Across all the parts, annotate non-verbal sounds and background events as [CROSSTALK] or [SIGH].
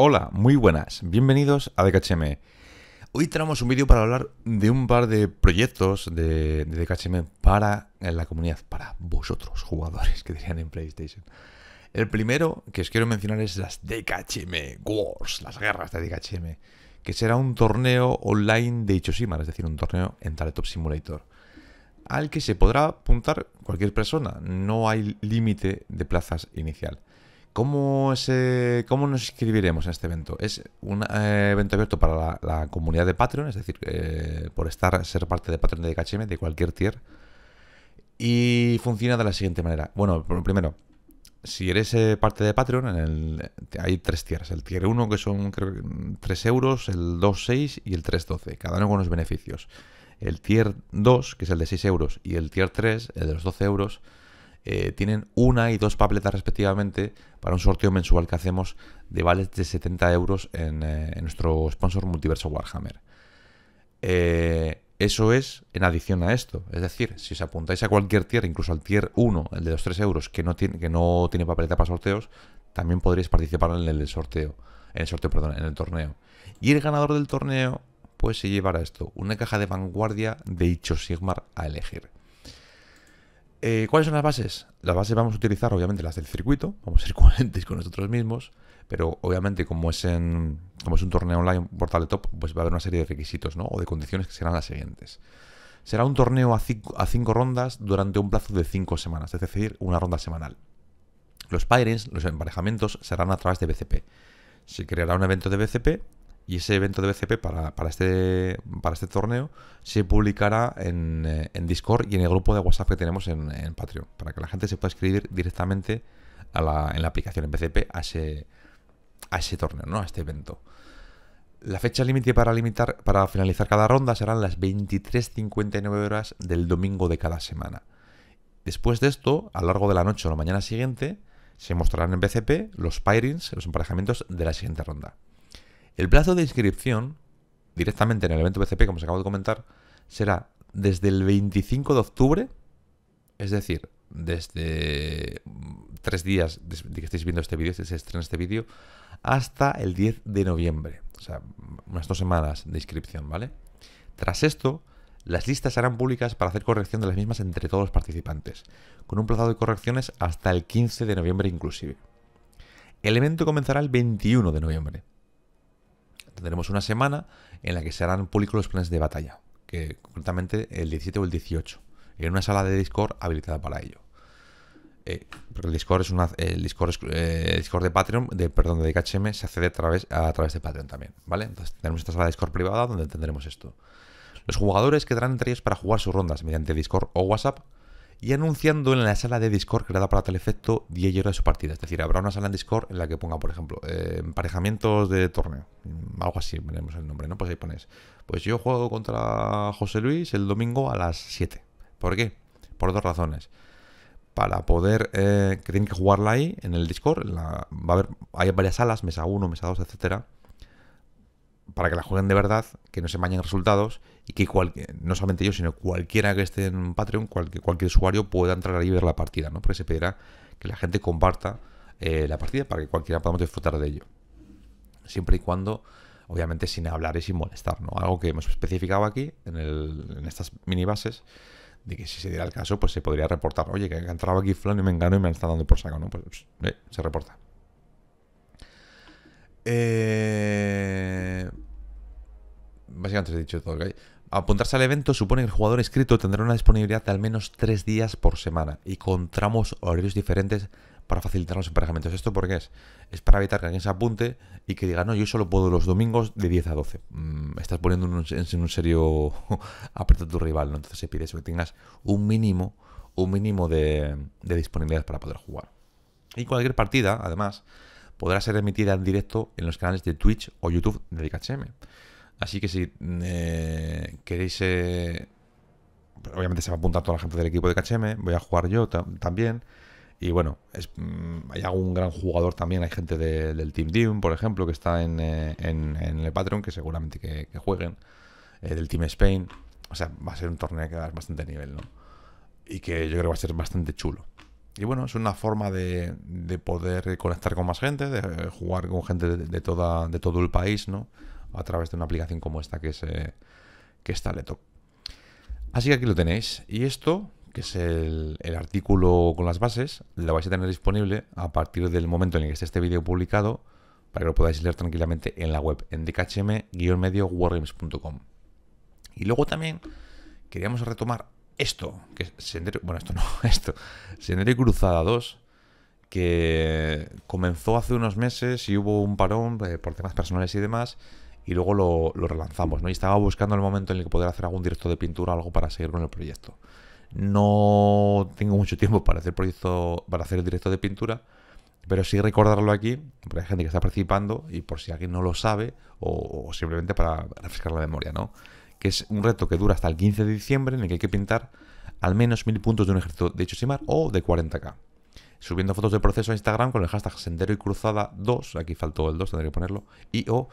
Hola, muy buenas, bienvenidos a DKHM. Hoy tenemos un vídeo para hablar de un par de proyectos de, de para la comunidad, para vosotros, jugadores que dirían en PlayStation. El primero que os quiero mencionar es las DKHM Wars, las guerras de DKHM, que será un torneo online de Ichosima, es decir, un torneo en Taletop Simulator al que se podrá apuntar cualquier persona. No hay límite de plazas inicial. ¿Cómo, ¿Cómo nos inscribiremos en este evento? Es un eh, evento abierto para la, comunidad de Patreon, es decir, eh, por estar, ser parte de Patreon de DKHM, de cualquier tier. Y funciona de la siguiente manera. Bueno, primero, si eres eh, parte de Patreon, en el, hay tres tiers. El tier 1, que son 3 mm, euros, el 2, 6 y el 3, 12, cada uno con los beneficios. El tier 2, que es el de 6 euros, y el tier 3, el de los 12 euros, eh, tienen una y dos papeletas respectivamente para un sorteo mensual que hacemos de vales de 70 euros eh, en, nuestro sponsor Multiverso Warhammer. Eh, eso es en adición a esto. Es decir, si os apuntáis a cualquier tier, incluso al tier 1, el de los 3 euros, que no tiene, que no tiene papeleta para sorteos, también podréis participar en el sorteo. En el sorteo, perdón, en el torneo. Y el ganador del torneo, pues se llevará esto: una caja de vanguardia de dicho Sigmar a elegir. Eh, ¿Cuáles son las bases? Las bases vamos a utilizar, obviamente, las del circuito. Vamos a ser [LAUGHS] coherentes con nosotros mismos. Pero obviamente, como es, un torneo online, portal de top, pues va a haber una serie de requisitos, O de condiciones que serán las siguientes. Será un torneo a 5 rondas durante un plazo de 5 semanas, es decir, una ronda semanal. Los pairings, los emparejamientos, serán a través de BCP. Se creará un evento de BCP y ese evento de BCP este, para, este, torneo se publicará eh, en, Discord y en el grupo de WhatsApp que tenemos en, Patreon, para que la gente se pueda escribir directamente en la aplicación en BCP a ese, torneo, ¿no? a este evento. La fecha límite para limitar para finalizar cada ronda serán las 23.59 horas del domingo de cada semana. Después de esto, a lo largo de la noche o la mañana siguiente, se mostrarán en BCP los pairings, los emparejamientos de la siguiente ronda. El plazo de inscripción, directamente en el evento BCP, como os acabo de comentar, será desde el 25 de octubre, es decir, desde mm, tres días de que estéis viendo este vídeo, se estrena este vídeo, hasta el 10 de noviembre. O sea, mm, unas dos semanas de inscripción, ¿vale? Tras esto, las listas serán públicas para hacer corrección de las mismas entre todos los participantes, con un plazo de correcciones hasta el 15 de noviembre inclusive. El evento comenzará el 21 de noviembre, tendremos una semana en la que se harán públicos los planes de batalla, que concretamente el 17 o el 18, en una sala de Discord habilitada para ello. Eh, el Discord es una el Discord, eh, de Patreon, perdón, de KHM se accede a través, de Patreon también, ¿vale? Entonces tenemos esta sala de Discord privada donde tendremos esto. Los jugadores quedarán entre ellos para jugar sus rondas mediante Discord o WhatsApp y anunciando en la sala de Discord creada para tal efecto 10 horas de su partida. Es decir, habrá una sala en Discord en la que ponga, por ejemplo, eh, emparejamientos de torneo, algo así, veremos el nombre, ¿no? Pues ahí pones, pues yo juego contra José Luis el domingo a las 7. ¿Por qué? Por dos razones. Para poder, eh, que tienen que jugarla ahí, en el Discord, va a haber, hay varias salas, mesa 1, mesa 2, etcétera para que la jueguen de verdad, que no se mañen resultados y que no solamente yo, sino cualquiera que esté en Patreon, cualquier, usuario pueda entrar ahí y ver la partida, ¿no? Porque se pedirá que la gente comparta eh, la partida para que cualquiera podamos disfrutar de ello. Siempre y cuando, obviamente, sin hablar y sin molestar, ¿no? Algo que hemos especificado aquí en, estas mini bases de que si se diera el caso, pues se podría reportar. Oye, que ha entrado aquí Flan y me engano y me está dando por saco, ¿no? Pues, pues eh, se reporta. Eh, básicamente he dicho todo ¿ok? Apuntarse al evento supone que el jugador inscrito tendrá una disponibilidad de al menos tres días por semana y con tramos horarios diferentes para facilitar los emparejamientos. ¿Esto por qué es? Es para evitar que alguien se apunte y que diga, no, yo solo puedo los domingos de 10 a 12. Mm, estás poniendo en un serio [LAUGHS] aprieto a tu rival, ¿no? Entonces se pide eso, que tengas un mínimo, un mínimo de, de disponibilidad para poder jugar. Y cualquier partida, además, podrá ser emitida en directo en los canales de Twitch o YouTube de DKHM. Así que si eh, queréis... Eh, obviamente se va a apuntar toda la gente del equipo de KHM, voy a jugar yo también. Y bueno, mm, hay algún gran jugador también, hay gente del Team Dune, por ejemplo, que está eh, en, el Patreon, que seguramente que, jueguen, del Team Spain. O sea, va a ser un torneo que va bastante nivel, ¿no? Y que yo creo que va a ser bastante chulo. Y bueno, es una forma de, poder conectar con más gente, de jugar con gente de, de todo el país, ¿no? a través de una aplicación como esta que es, eh, que Así que aquí lo tenéis. Y esto, que es el, artículo con las bases, lo vais a tener disponible a partir del momento en el que esté este vídeo publicado para que lo podáis leer tranquilamente en la web, en dkhm wargamescom Y luego también queríamos retomar esto, que es Sendero, bueno, esto no, [LAUGHS] esto, Cruzada 2, que comenzó hace unos meses y hubo un parón eh, por temas personales y demás, y luego lo, relanzamos, ¿no? Y estaba buscando el momento en el que poder hacer algún directo de pintura o algo para seguir con el proyecto. No tengo mucho tiempo para hacer proyecto, para hacer el directo de pintura, pero sí recordarlo aquí, porque hay gente que está participando y por si alguien no lo sabe, o, simplemente para refrescar la memoria, ¿no? Que es un reto que dura hasta el 15 de diciembre, en el que hay que pintar al menos mil puntos de un ejército de hecho Mar. o de 40k. Subiendo fotos del proceso a Instagram con el hashtag sendero y cruzada 2, aquí faltó el 2, tendré que ponerlo, y o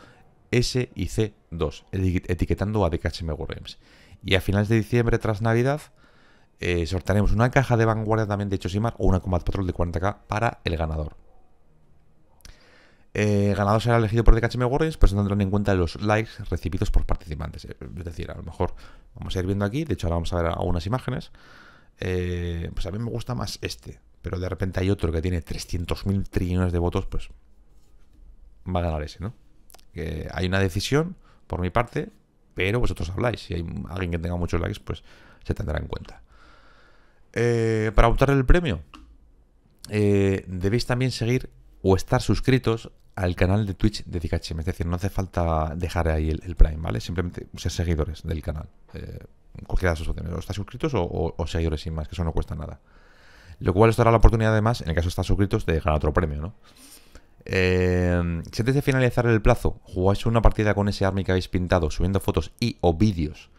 S y C2, etiquetando a DKM Wargames Y a finales de diciembre, tras Navidad, eh, sortaremos una caja de vanguardia también de Chosimar o una Combat Patrol de 40k para el ganador. Eh, el ganador será elegido por DKHM Warriors, pues se tendrán en cuenta los likes recibidos por participantes. Eh, es decir, a lo mejor vamos a ir viendo aquí, de hecho ahora vamos a ver algunas imágenes. Eh, pues a mí me gusta más este, pero de repente hay otro que tiene 300.000 trillones de votos, pues va a ganar ese, ¿no? que hay una decisión por mi parte, pero vosotros habláis. Si hay alguien que tenga muchos likes, pues se tendrá en cuenta. Eh, para optar el premio, eh, debéis también seguir o estar suscritos al canal de Twitch de Dicachim. Es decir, no hace falta dejar ahí el, Prime, ¿vale? Simplemente ser seguidores del canal. Eh, cualquiera de sus opciones. O estar suscritos o, o, seguidores sin más, que eso no cuesta nada. Lo cual os dará la oportunidad además, en el caso de estar suscritos, de ganar otro premio, ¿no? Eh, si antes de finalizar el plazo jugáis una partida con ese army que habéis pintado subiendo fotos y o vídeos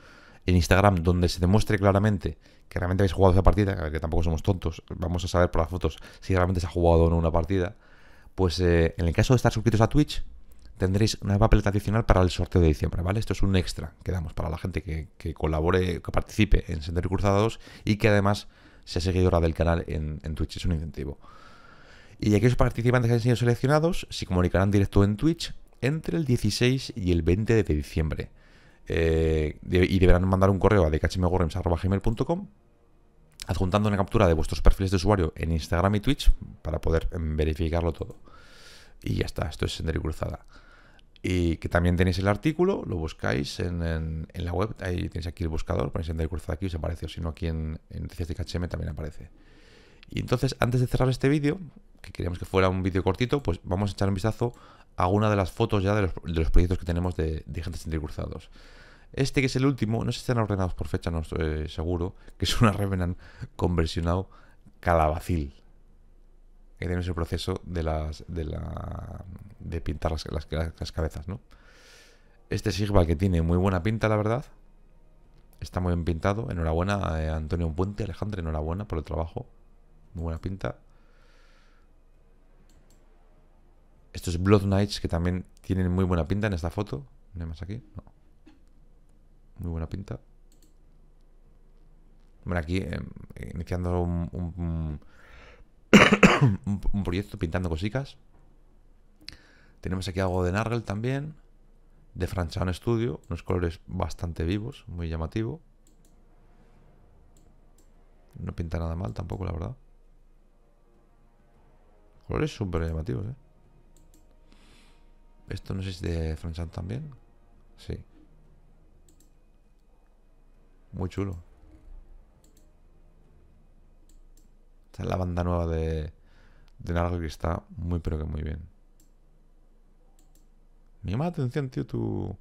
en Instagram donde se demuestre claramente que realmente habéis jugado esa partida, que tampoco somos tontos, vamos a saber por las fotos si realmente se ha jugado o no una partida, pues eh, en el caso de estar suscritos a Twitch tendréis una papeleta adicional para el sorteo de diciembre, ¿vale? Esto es un extra que damos para la gente que, colabore, que participe en Sendero Cruzados y que además sea seguidora del canal en, en Twitch, es un incentivo. Y aquellos participantes que han sido seleccionados se comunicarán directo en Twitch entre el 16 y el 20 de diciembre. Eh, y deberán mandar un correo a decachimegorrems.com adjuntando una captura de vuestros perfiles de usuario en Instagram y Twitch para poder em, verificarlo todo. Y ya está, esto es sender y cruzada. Y que también tenéis el artículo, lo buscáis en, la web, ahí tenéis aquí el buscador, ponéis sender y cruzada aquí, y os aparece, o si no aquí en, en Noticias de KHM también aparece. Y entonces, antes de cerrar este vídeo, que queríamos que fuera un vídeo cortito, pues vamos a echar un vistazo a una de las fotos ya de los, proyectos que tenemos de, de gentes Este que es el último, no sé si están ordenados por fecha, no estoy eh, seguro, que es una Revenant conversionado calabacil. Que tenemos el proceso de las de pintar las, cabezas, ¿no? Este Sigval que tiene muy buena pinta, la verdad. Está muy bien pintado. Enhorabuena, a eh, Antonio Puente, Alejandro, enhorabuena por el trabajo. Muy buena pinta. Estos Blood Knights que también tienen muy buena pinta en esta foto. ¿No hay más aquí? No. Muy buena pinta. Bueno, aquí em, iniciando [COUGHS] un, proyecto pintando cositas. Tenemos aquí algo de Nargel también. De Franchon Studio. Unos colores bastante vivos, muy llamativo. No pinta nada mal tampoco, la verdad. Colores súper llamativos, ¿eh? Esto no sé si de Franchan también. Sí. Muy chulo. Esta es la banda nueva de, de que está muy pero que muy bien. Me llama la atención, tío, tu,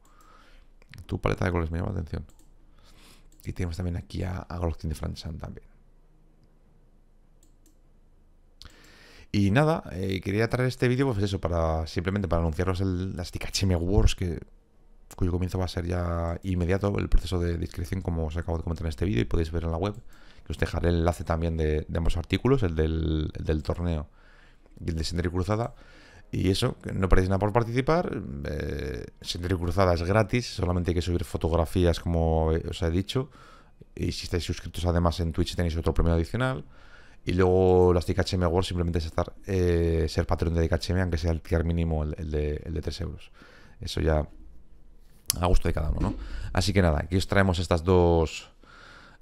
tu paleta de colores. Me llama la atención. Y tenemos también aquí a, a de Franchan también. Y nada, eh, quería traer este vídeo, pues eso, para simplemente para anunciaros el, las Wars, que, cuyo comienzo va a ser ya inmediato, el proceso de, discreción como os acabo de comentar en este vídeo, y podéis ver en la web, que os dejaré el enlace también de, ambos artículos, el del, torneo y el de y Cruzada. Y eso, no perdéis nada por participar. Eh, y Cruzada es gratis, solamente hay que subir fotografías, como eh, os he dicho. Y si estáis suscritos además en Twitch tenéis otro premio adicional. Y luego las DKHM simplemente es estar, eh, ser patrón de DKHM aunque sea el tier mínimo, el, de, el 3 euros. Eso ya a gusto de cada uno, ¿no? Así que nada, aquí os traemos estas dos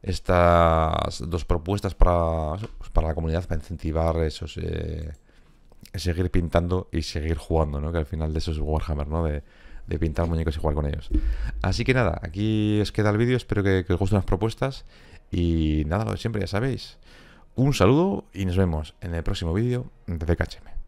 estas dos propuestas para, pues, para la comunidad, para incentivar esos eh, seguir pintando y seguir jugando, ¿no? Que al final de eso es Warhammer, ¿no? De, pintar muñecos y jugar con ellos. Así que nada, aquí os queda el vídeo, espero que, que os gusten las propuestas y nada, siempre ya sabéis. Un saludo y nos vemos en el próximo vídeo de DKHM.